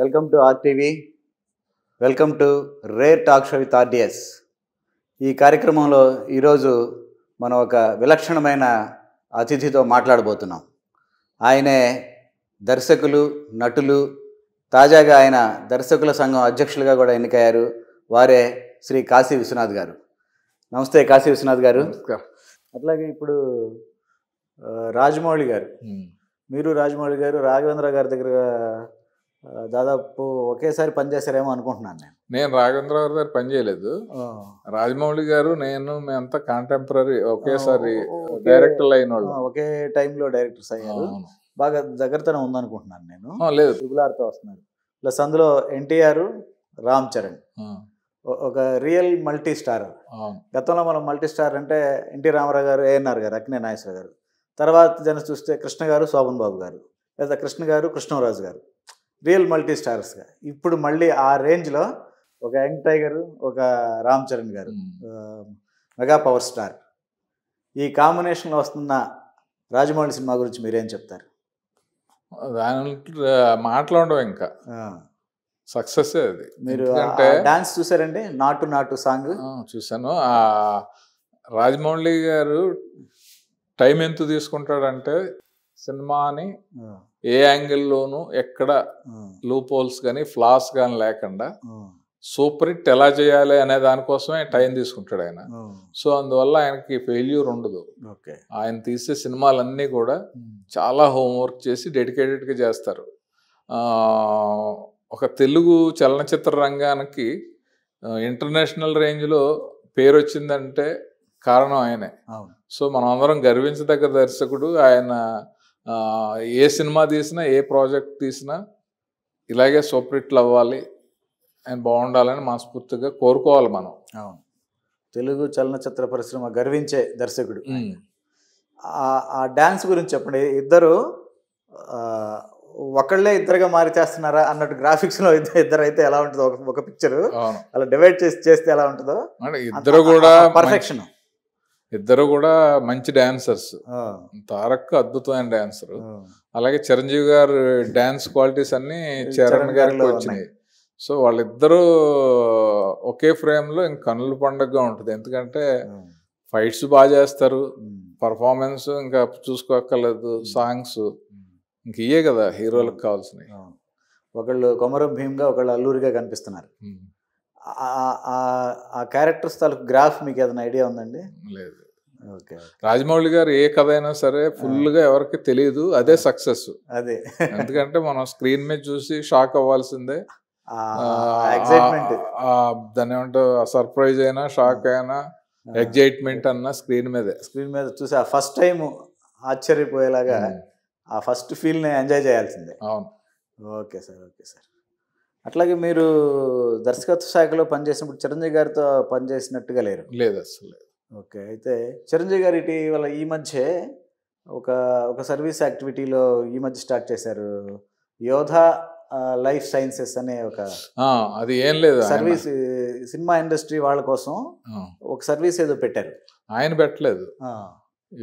Welcome to RTV welcome to rare talk show with RDS ఈ కార్యక్రమంలో ఈరోజు మనం ఒక విలక్షణమైన అతిథితో మాట్లాడబోతున్నాం ఆయనే దర్శకులు నటులు తాజాగా ఆయన దర్శకుల సంఘం అధ్యక్షులుగా కూడా ఎన్నికయ్యారు వారే శ్రీ కాశీ విశ్వనాథ్ గారు నమస్తే కాశీ విశ్వనాథ్ గారు అట్లాగే ఇప్పుడు రాజమౌళి గారు మీరు రాజమౌళి గారు రాఘవేంద్ర గారి దగ్గర దాదాపు ఒకేసారి పనిచేశారేమో అనుకుంటున్నాను నేను నేను రాఘవేంద్రరావు గారు పని చేయలేదు రాజమౌళి గారు నేను మేమంతా కాంటెంపరీ ఒకేసారి డైరెక్టర్ అయిన వాళ్ళు ఒకే టైంలో డైరెక్టర్స్ అయ్యారు బాగా దగ్గరతోనే ఉందనుకుంటున్నాను నేను లేదు ట్రిబులార్తో వస్తున్నారు ప్లస్ అందులో ఎన్టీఆర్ రామ్ చరణ్ ఒక రియల్ మల్టీ స్టార్ గతంలో మనం మల్టీ స్టార్ అంటే ఎన్టీ రామారావు గారు ఏఎన్ఆర్ గారు అక్నే నాగేశ్వర గారు తర్వాత జన చూస్తే కృష్ణ గారు శోభన్ బాబు గారు లేదా కృష్ణ గారు కృష్ణరాజు గారు రియల్ మల్టీ స్టార్స్గా ఇప్పుడు మళ్ళీ ఆ రేంజ్లో ఒక యంగ్ టైగర్ ఒక రామ్ చరణ్ గారు మెగా పవర్ స్టార్ ఈ కాంబినేషన్లో వస్తున్న రాజమౌళి సినిమా గురించి మీరేం చెప్తారు దాంట్లో మాట్లాడడం ఇంకా సక్సెస్ అది మీరు డాన్స్ చూసారండి నాటు నాటు సాంగ్ చూసాను రాజమౌళి గారు టైం ఎంత తీసుకుంటాడంటే సినిమాని ఏ యాంగిల్లోనూ ఎక్కడ హోల్స్ కానీ ఫ్లాస్ కానీ లేకుండా సూపర్ హిట్ ఎలా చేయాలి అనే దానికోసమే టైం తీసుకుంటాడు ఆయన సో అందువల్ల ఆయనకి ఫెయిల్యూర్ ఉండదు ఆయన తీసే సినిమాలన్నీ కూడా చాలా హోంవర్క్ చేసి డెడికేటెడ్గా చేస్తారు ఒక తెలుగు చలనచిత్ర రంగానికి ఇంటర్నేషనల్ రేంజ్లో పేరు వచ్చిందంటే కారణం ఆయనే సో మనం అందరం గర్వించదగ్గ దర్శకుడు ఆయన ఏ సినిమా తీసినా ఏ ప్రాజెక్ట్ తీసినా ఇలాగే సూపరిట్లు అవ్వాలి అండ్ బాగుండాలని మనస్ఫూర్తిగా కోరుకోవాలి మనం అవును తెలుగు చలనచిత్ర పరిశ్రమ గర్వించే దర్శకుడు ఆ డ్యాన్స్ గురించి చెప్పండి ఇద్దరు ఒకళ్ళే ఇద్దరుగా మారి చేస్తున్నారా అన్నట్టు గ్రాఫిక్స్ లో ఇద్దరు అయితే ఎలా ఉంటుందో ఒక పిక్చర్ అలా డివైడ్ చేసి చేస్తే ఎలా ఉంటుందో ఇద్దరు కూడా పర్ఫెక్షన్ ఇద్దరు కూడా మంచి డాన్సర్స్ తారక్ అద్భుతమైన డాన్సర్ అలాగే చిరంజీవి గారు డాన్స్ క్వాలిటీస్ అన్ని చరణ్ గారికి వచ్చినాయి సో వాళ్ళిద్దరూ ఒకే ఫ్రేమ్ లో ఇంక కన్నుల పండుగగా ఉంటుంది ఎందుకంటే ఫైట్స్ బాగా చేస్తారు పర్ఫార్మెన్స్ ఇంకా చూసుకోక్కర్లేదు సాంగ్స్ ఇంక ఇయే కదా హీరోలకు కావాల్సినవి ఒకళ్ళు కొమరం భీమ్గా ఒకళ్ళు అల్లూరిగా కనిపిస్తున్నారు ఆ క్యారెక్టర్స్ తాలూకు గ్రాఫ్ మీకు ఏదైనా ఐడియా ఉందండి లేదు ఓకే రాజమౌళి గారు ఏ కథ అయినా సరే ఫుల్గా ఎవరికి తెలియదు అదే సక్సెస్ అదే ఎందుకంటే మనం స్క్రీన్ మీద చూసి షాక్ అవ్వాల్సిందే ఎక్సైట్మెంట్ దాని ఏమంటే సర్ప్రైజ్ అయినా షాక్ అయినా ఎగ్జైట్మెంట్ అన్న స్క్రీన్ మీదే స్క్రీన్ మీద చూసి ఆ ఫస్ట్ టైం ఆశ్చర్యపోయేలాగా hmm. ఆ ఫస్ట్ ఫీల్ని ఎంజాయ్ చేయాల్సిందే అవును ఓకే సార్ ఓకే సార్ అట్లాగే మీరు దర్శకత్వ శాఖలో పనిచేసినప్పుడు చిరంజీవి గారితో పనిచేసినట్టుగా లేరు లేదు అసలు లేదు ఓకే అయితే చిరంజీవి గారు ఇటీవల ఈ మధ్య ఒక ఒక సర్వీస్ యాక్టివిటీలో ఈ మధ్య స్టార్ట్ చేశారు యోధ లైఫ్ సైన్సెస్ అనే ఒక అది ఏం లేదు సర్వీస్ సినిమా ఇండస్ట్రీ వాళ్ళ కోసం ఒక సర్వీస్ ఏదో పెట్టారు ఆయన పెట్టలేదు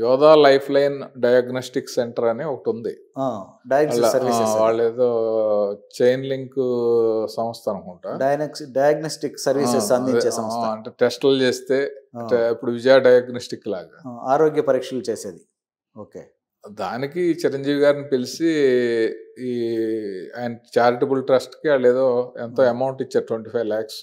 యోధా లైఫ్ లైన్ డయాగ్నోస్టిక్ సెంటర్ అని ఒకటి ఉంది వాళ్ళు ఏదో చైన్ లింక్ సంస్థ అనుకుంటా డయాగ్నోస్టిక్ సర్వీసెస్ అందించే సంస్థ అంటే టెస్టులు చేస్తే ఇప్పుడు విజయ డయాగ్నోస్టిక్ లాగా ఆరోగ్య పరీక్షలు చేసేది ఓకే దానికి చిరంజీవి గారిని పిలిచి ఈ ఆయన చారిటబుల్ ట్రస్ట్కి వాళ్ళు ఏదో ఎంతో అమౌంట్ hmm. ఇచ్చారు ట్వంటీ ఫైవ్ ల్యాక్స్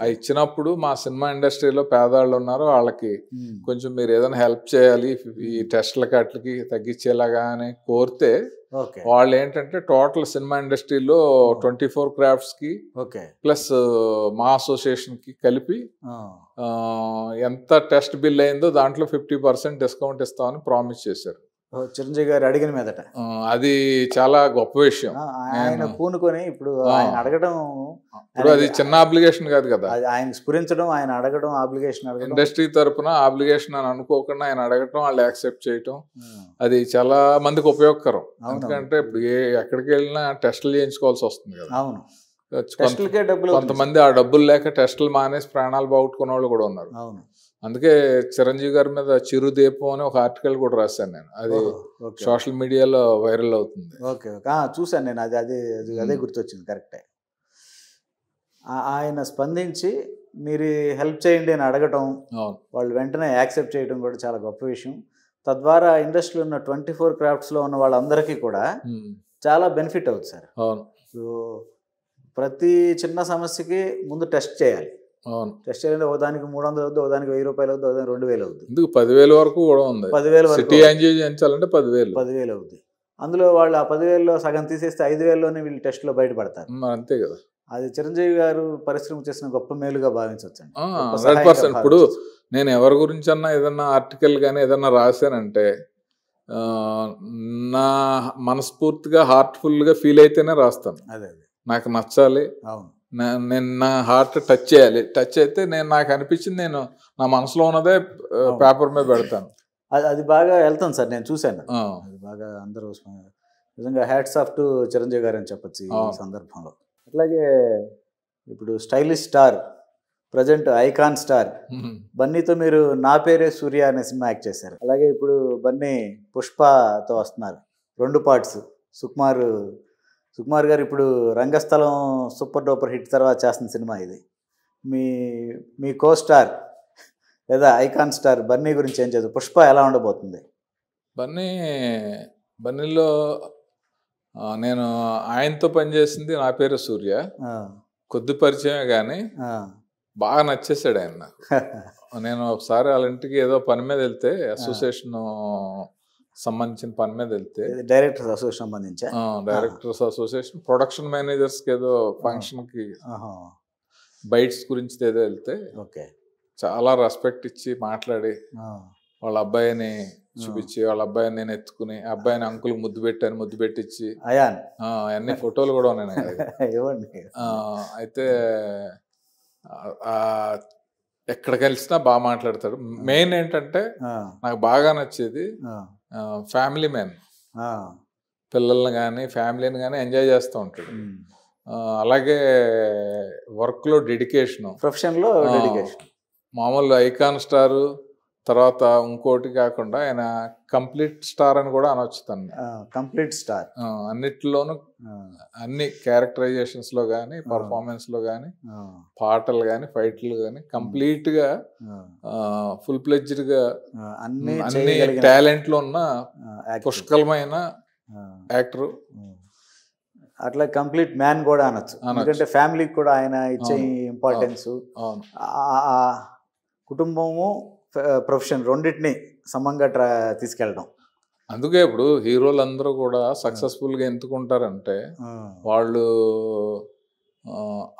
ఆ ఇచ్చినప్పుడు మా సినిమా ఇండస్ట్రీలో పేదవాళ్ళు ఉన్నారు వాళ్ళకి hmm. కొంచెం మీరు ఏదైనా హెల్ప్ చేయాలి ఈ టెస్ట్ల కట్లకి తగ్గించేలాగా అని కోరితే వాళ్ళు ఏంటంటే టోటల్ సినిమా ఇండస్ట్రీలో ట్వంటీ ఫోర్ క్రాఫ్ట్స్ కి ప్లస్ uh, మా అసోసియేషన్ కి కలిపి ఎంత టెస్ట్ బిల్ అయిందో దాంట్లో ఫిఫ్టీ పర్సెంట్ డిస్కౌంట్ ఇస్తామని ప్రామిస్ చేశారు చిరంజీవి గారు అడిగిన మీదట అది చాలా గొప్ప విషయం ఆయన పూనుకొని ఇప్పుడు ఆయన అడగడం ఇప్పుడు అది చిన్న అప్లికేషన్ కాదు కదా ఆయన స్ఫురించడం ఆయన అడగడం అప్లికేషన్ ఇండస్ట్రీ తరఫున అప్లికేషన్ అని అనుకోకుండా ఆయన అడగటం వాళ్ళు యాక్సెప్ట్ చేయటం అది చాలా మందికి ఉపయోగకరం ఎందుకంటే ఇప్పుడు ఏ ఎక్కడికి వెళ్ళినా టెస్టులు చేయించుకోవాల్సి వస్తుంది కదా అవును కొంతమంది ఆ డబ్బులు లేక టెస్టులు మానేసి ప్రాణాలు బాగుట్టుకునే వాళ్ళు కూడా ఉన్నారు అవును అందుకే చిరంజీవి గారి మీద చిరు దీపం అని ఒక ఆర్టికల్ కూడా రాశాను నేను అది సోషల్ మీడియాలో వైరల్ అవుతుంది ఓకే ఓకే చూశాను నేను అది అది అదే గుర్తొచ్చింది కరెక్టే ఆయన స్పందించి మీరు హెల్ప్ చేయండి అని అడగటం వాళ్ళు వెంటనే యాక్సెప్ట్ చేయడం కూడా చాలా గొప్ప విషయం తద్వారా ఇండస్ట్రీలో ఉన్న ట్వంటీ ఫోర్ క్రాఫ్ట్స్లో ఉన్న వాళ్ళందరికీ కూడా చాలా బెనిఫిట్ అవుతుంది సార్ అవును ప్రతి చిన్న సమస్యకి ముందు టెస్ట్ చేయాలి అవును టెస్ట్ అనేది ఒకదానికి మూడు వందలు అవుద్ది ఒకదానికి వెయ్యి రూపాయలు అవుద్ది ఒకదానికి రెండు వేలు అవుద్ది ఇందుకు పదివేలు వరకు కూడా ఉంది పదివేలు సిటీ ఎంజాయ్ చేయించాలంటే పదివేలు పదివేలు అవుద్ది అందులో వాళ్ళు ఆ పదివేలలో సగం తీసేస్తే ఐదు వేలలోనే వీళ్ళు టెస్ట్లో బయటపడతారు అంతే కదా అది చిరంజీవి గారు పరిశ్రమ చేసిన గొప్ప మేలుగా భావించవచ్చండి హండ్రెడ్ పర్సెంట్ ఇప్పుడు నేను ఎవరి గురించి అన్నా ఏదన్నా ఆర్టికల్ కానీ ఏదన్నా రాశానంటే నా మనస్ఫూర్తిగా హార్ట్ఫుల్గా ఫీల్ అయితేనే రాస్తాను అదే నాకు నచ్చాలి అవును నేను నా హార్ట్ టచ్ చేయాలి టచ్ అయితే నేను నాకు అనిపించింది నేను నా మనసులో ఉన్నదే పేపర్ మీద పెడతాను అది అది బాగా వెళ్తాను సార్ నేను చూశాను అది బాగా అందరూ నిజంగా హ్యాట్స్ ఆఫ్ టు చిరంజీవి గారు అని చెప్పచ్చు ఈ సందర్భంలో అట్లాగే ఇప్పుడు stylish star present icon star బన్నీతో మీరు నా పేరే సూర్య అనే సినిమా యాక్ట్ చేశారు అలాగే ఇప్పుడు బన్నీ పుష్పతో వస్తున్నారు రెండు పార్ట్స్ సుకుమార్ సుకుమార్ గారు ఇప్పుడు రంగస్థలం సూపర్ డూపర్ హిట్ తర్వాత చేస్తున్న సినిమా ఇది మీ మీ కో స్టార్ లేదా ఐకాన్ స్టార్ బన్నీ గురించి ఏం చేద్దాం పుష్ప ఎలా ఉండబోతుంది బన్నీ బన్నీలో నేను ఆయనతో పనిచేసింది నా పేరు సూర్య కొద్ది పరిచయమే కానీ బాగా నచ్చేసాడు ఆయన నేను ఒకసారి వాళ్ళ ఇంటికి ఏదో పని మీద వెళ్తే అసోసియేషన్ సంబంధించిన పని మీద వెళ్తే డైరెక్టర్స్ అసోసియేషన్ సంబంధించి డైరెక్టర్స్ అసోసియేషన్ ప్రొడక్షన్ మేనేజర్స్ కి ఏదో ఫంక్షన్ కి బైట్స్ గురించి ఏదో వెళ్తే ఓకే చాలా రెస్పెక్ట్ ఇచ్చి మాట్లాడి వాళ్ళ అబ్బాయిని చూపించి వాళ్ళ అబ్బాయిని నేను ఎత్తుకుని అబ్బాయిని అంకుల్ ముద్దు పెట్టాను ముద్దు పెట్టించి అన్ని ఫోటోలు కూడా ఉన్నాయి అయితే ఎక్కడ కలిసినా బాగా మాట్లాడతాడు మెయిన్ ఏంటంటే నాకు బాగా నచ్చేది ఫ్యామిలీ మ్యాన్ పిల్లల్ని కానీ ఫ్యామిలీని కానీ ఎంజాయ్ చేస్తూ ఉంటాడు అలాగే వర్క్లో డెడికేషను ప్రొఫెషన్లో డెడికేషన్ మామూలు ఐకాన్ స్టారు తర్వాత ఇంకోటి కాకుండా ఆయన కంప్లీట్ స్టార్ అని కూడా అనొచ్చుతాను కంప్లీట్ స్టార్ అన్నిట్లోనూ అన్ని క్యారెక్టరైజేషన్స్ లో కానీ పర్ఫార్మెన్స్ లో కానీ పాటలు కానీ ఫైట్లు కానీ కంప్లీట్ గా ఫుల్ ప్లెజ్డ్ గా అన్ని అన్ని టాలెంట్ లో ఉన్న పుష్కలమైన యాక్టర్ అట్లా కంప్లీట్ మ్యాన్ కూడా అనొచ్చు ఎందుకంటే ఫ్యామిలీకి కూడా ఆయన ఇచ్చే ఇంపార్టెన్స్ కుటుంబము ప్రొఫెషన్ రెండింటిని సమంగా ట్రా తీసుకెళ్ళడం అందుకే ఇప్పుడు హీరోలు అందరూ కూడా సక్సెస్ఫుల్గా ఉంటారంటే వాళ్ళు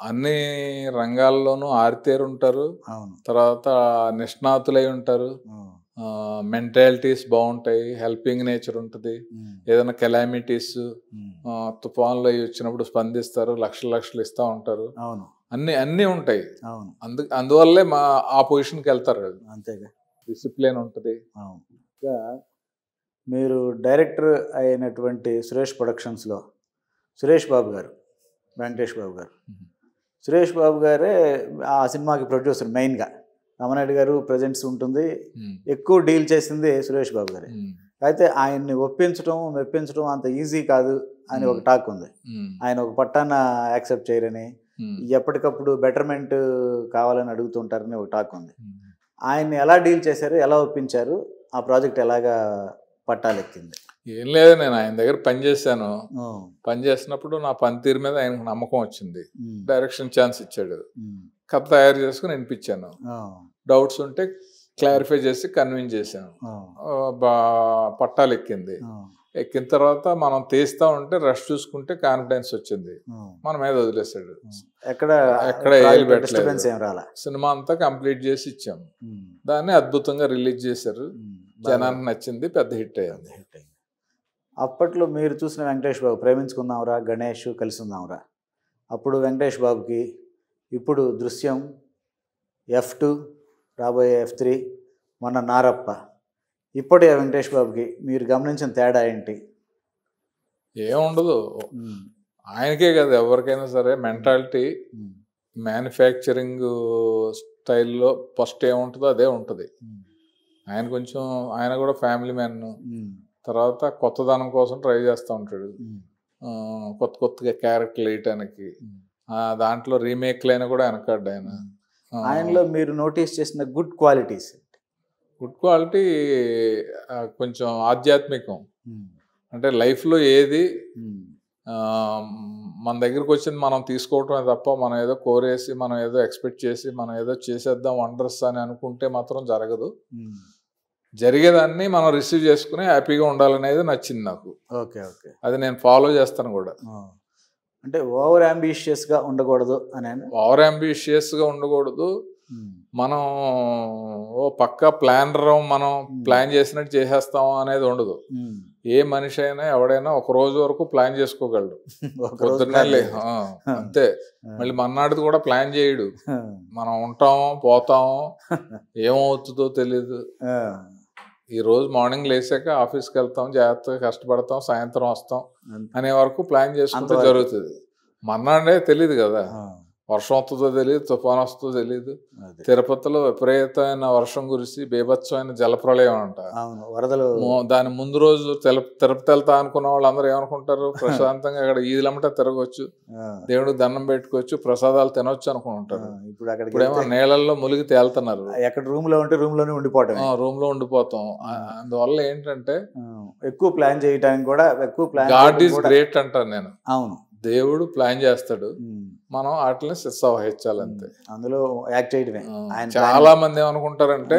అన్ని రంగాల్లోనూ ఆరితేరు ఉంటారు తర్వాత నిష్ణాతులై ఉంటారు మెంటాలిటీస్ బాగుంటాయి హెల్పింగ్ నేచర్ ఉంటుంది ఏదైనా కెలామిటీస్ తుఫాన్లు అవి వచ్చినప్పుడు స్పందిస్తారు లక్షలు లక్షలు ఇస్తూ ఉంటారు అన్నీ అన్నీ ఉంటాయి అవును అందు అందువల్లే మా ఆ పొజిషన్కి వెళ్తారు అంతేగా డిసిప్లిన్ ఉంటుంది ఇంకా మీరు డైరెక్టర్ అయినటువంటి సురేష్ ప్రొడక్షన్స్లో సురేష్ బాబు గారు వెంకటేష్ బాబు గారు సురేష్ బాబు గారే ఆ సినిమాకి ప్రొడ్యూసర్ మెయిన్గా రమణాయుడు గారు ప్రజెంట్స్ ఉంటుంది ఎక్కువ డీల్ చేసింది సురేష్ బాబు గారే అయితే ఆయన్ని ఒప్పించడం మెప్పించడం అంత ఈజీ కాదు అని ఒక టాక్ ఉంది ఆయన ఒక పట్టాన యాక్సెప్ట్ చేయరని Hmm. ఎప్పటికప్పుడు బెటర్మెంట్ కావాలని అడుగుతుంటారని ఒక టాక్ ఉంది hmm. ఆయన్ని ఎలా డీల్ చేశారు ఎలా ఒప్పించారు ఆ ప్రాజెక్ట్ ఎలాగా పట్టాలెక్కింది ఏం లేదు నేను ఆయన దగ్గర పని చేశాను పని చేసినప్పుడు నా పనితీరు మీద ఆయనకు నమ్మకం వచ్చింది డైరెక్షన్ hmm. ఛాన్స్ ఇచ్చాడు కథ తయారు చేసుకుని వినిపించాను డౌట్స్ ఉంటే క్లారిఫై చేసి కన్విన్స్ చేశాను బా పట్టాలెక్కింది ఎక్కిన తర్వాత మనం తీస్తా ఉంటే రష్ చూసుకుంటే కాన్ఫిడెన్స్ వచ్చింది మన మీద వదిలేసాడు ఎక్కడ ఎక్కడ సినిమా అంతా కంప్లీట్ చేసి ఇచ్చాం దాన్ని అద్భుతంగా రిలీజ్ చేశారు జనానికి నచ్చింది పెద్ద హిట్ అయ్యింది హిట్ అప్పట్లో మీరు చూసిన వెంకటేష్ బాబు ప్రేమించుకుందాంరా గణేష్ కలిసి ఉందాంరా అప్పుడు వెంకటేష్ బాబుకి ఇప్పుడు దృశ్యం ఎఫ్ టూ రాబోయే ఎఫ్ త్రీ మొన్న నారప్ప ఇప్పటి వెంకటేష్ బాబుకి మీరు గమనించిన తేడా ఏంటి ఏముండదు ఆయనకే కాదు ఎవరికైనా సరే మెంటాలిటీ మ్యానుఫ్యాక్చరింగ్ స్టైల్లో ఫస్ట్ ఏముంటుందో అదే ఉంటుంది ఆయన కొంచెం ఆయన కూడా ఫ్యామిలీ మ్యాన్ తర్వాత కొత్తదనం కోసం ట్రై చేస్తూ ఉంటాడు కొత్త కొత్తగా క్యారెక్టర్లు వేయటానికి దాంట్లో రీమేక్లైనా కూడా వెనకాడు ఆయన ఆయనలో మీరు నోటీస్ చేసిన గుడ్ క్వాలిటీస్ గుడ్ క్వాలిటీ కొంచెం ఆధ్యాత్మికం అంటే లైఫ్లో ఏది మన దగ్గరికి వచ్చింది మనం తీసుకోవటమే తప్ప మనం ఏదో కోరేసి మనం ఏదో ఎక్స్పెక్ట్ చేసి మనం ఏదో చేసేద్దాం వండర్స్ అని అనుకుంటే మాత్రం జరగదు జరిగేదాన్ని మనం రిసీవ్ చేసుకుని హ్యాపీగా ఉండాలనేది నచ్చింది నాకు ఓకే ఓకే అది నేను ఫాలో చేస్తాను కూడా అంటే ఓవర్ అంబిషియస్గా ఉండకూడదు అని ఓవర్ అంబిషియస్గా ఉండకూడదు మనం ఓ పక్క ప్లాన్ మనం ప్లాన్ చేసినట్టు చేసేస్తాం అనేది ఉండదు ఏ మనిషి అయినా ఎవడైనా ఒక రోజు వరకు ప్లాన్ చేసుకోగలడు పొద్దున్నే అంతే మళ్ళీ మన్నాడిది కూడా ప్లాన్ చేయడు మనం ఉంటాము పోతాం ఏమవుతుందో తెలీదు ఈ రోజు మార్నింగ్ లేసాక ఆఫీస్కి వెళ్తాం జాగ్రత్తగా కష్టపడతాం సాయంత్రం వస్తాం అనే వరకు ప్లాన్ చేసుకుంటే జరుగుతుంది మన్నాడే తెలియదు కదా వర్షం వస్తుందో తెలియదు తుఫాన్ వస్తుందో తెలియదు తిరుపతిలో విపరీతమైన వర్షం కురిసి బీభత్సమైన జలప్రలయం అంట వరదలు దాని ముందు రోజు తిరుపతి వెళ్తా అనుకున్న వాళ్ళు అందరూ ఏమనుకుంటారు ప్రశాంతంగా అక్కడ ఈదులమ్మట తిరగవచ్చు దేవుడు దండం పెట్టుకోవచ్చు ప్రసాదాలు తినవచ్చు ఉంటారు ఇప్పుడు అక్కడ ఇప్పుడేమో నీళ్ళల్లో ములిగి తేలుతున్నారు ఎక్కడ రూమ్ లో ఉంటే రూమ్ లోనే ఉండిపోవటం రూమ్ లో ఉండిపోతాం అందువల్ల ఏంటంటే ఎక్కువ ప్లాన్ చేయడానికి కూడా ఎక్కువ ప్లాన్ గాడ్ ఈస్ గ్రేట్ అంటాను నేను అవును దేవుడు ప్లాన్ చేస్తాడు మనం వాటిని సిస్సవహించాలంతే అందులో యాక్ట్ చేయడమే చాలా మంది ఏమనుకుంటారంటే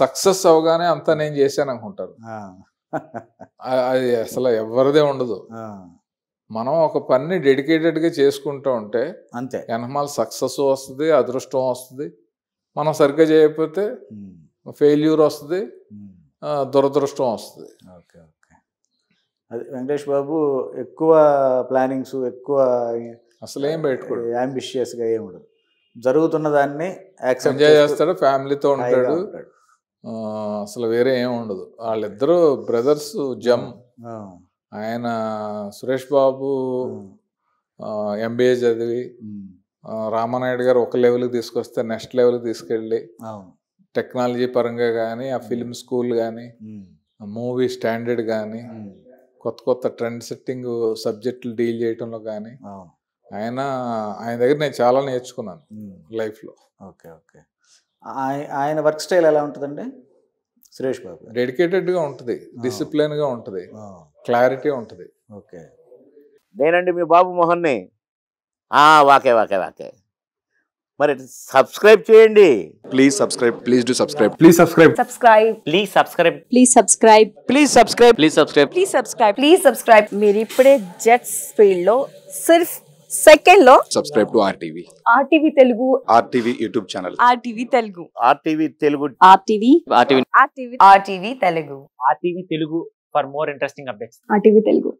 సక్సెస్ అవగానే అంతా నేను చేశాను అనుకుంటారు అది అసలు ఎవరిదే ఉండదు మనం ఒక పని డెడికేటెడ్ గా చేసుకుంటూ ఉంటే అంతే ఎనమాల సక్సెస్ వస్తుంది అదృష్టం వస్తుంది మనం సరిగ్గా చేయకపోతే ఫెయిల్యూర్ వస్తుంది దురదృష్టం వస్తుంది ఓకే అది వెంకటేష్ బాబు ఎక్కువ ప్లానింగ్స్ ఎక్కువ అసలు ఏం పెట్టుకోడు యాంబిషియస్గా ఏమి ఉండదు జరుగుతున్న దాన్ని యాక్సెప్ట్ చేస్తాడు ఫ్యామిలీతో ఉంటాడు అసలు వేరే ఏమి ఉండదు వాళ్ళిద్దరూ బ్రదర్స్ జమ్ ఆయన సురేష్ బాబు ఎంబీఏ చదివి రామానాయుడు గారు ఒక లెవెల్కి తీసుకొస్తే నెక్స్ట్ లెవెల్కి తీసుకెళ్ళి టెక్నాలజీ పరంగా కానీ ఆ ఫిల్మ్ స్కూల్ కానీ మూవీ స్టాండర్డ్ కానీ కొత్త కొత్త ట్రెండ్ సెట్టింగ్ సబ్జెక్టులు డీల్ చేయడంలో కానీ ఆయన ఆయన దగ్గర నేను చాలా నేర్చుకున్నాను లైఫ్లో ఓకే ఓకే ఆయన వర్క్ స్టైల్ ఎలా ఉంటుందండి సురేష్ బాబు డెడికేటెడ్గా ఉంటుంది డిసిప్లిన్గా ఉంటుంది క్లారిటీ ఉంటుంది ఓకే నేనండి మీ బాబు మోహన్ని వాకే వాకే వాకే మరి సబ్స్క్రైబ్ చేయండి please subscribe please do subscribe please subscribe subscribe please subscribe please subscribe please subscribe please subscribe please subscribe please subscribe మీరు ఇప్పుడే జెట్ స్పీడ్ లో సిర్ఫ్ సెకండ్ లో subscribe to RTV RTV Telugu RTV YouTube channel RTV Telugu RTV Telugu RTV RTV RTV RTV Telugu RTV Telugu for more interesting updates RTV Telugu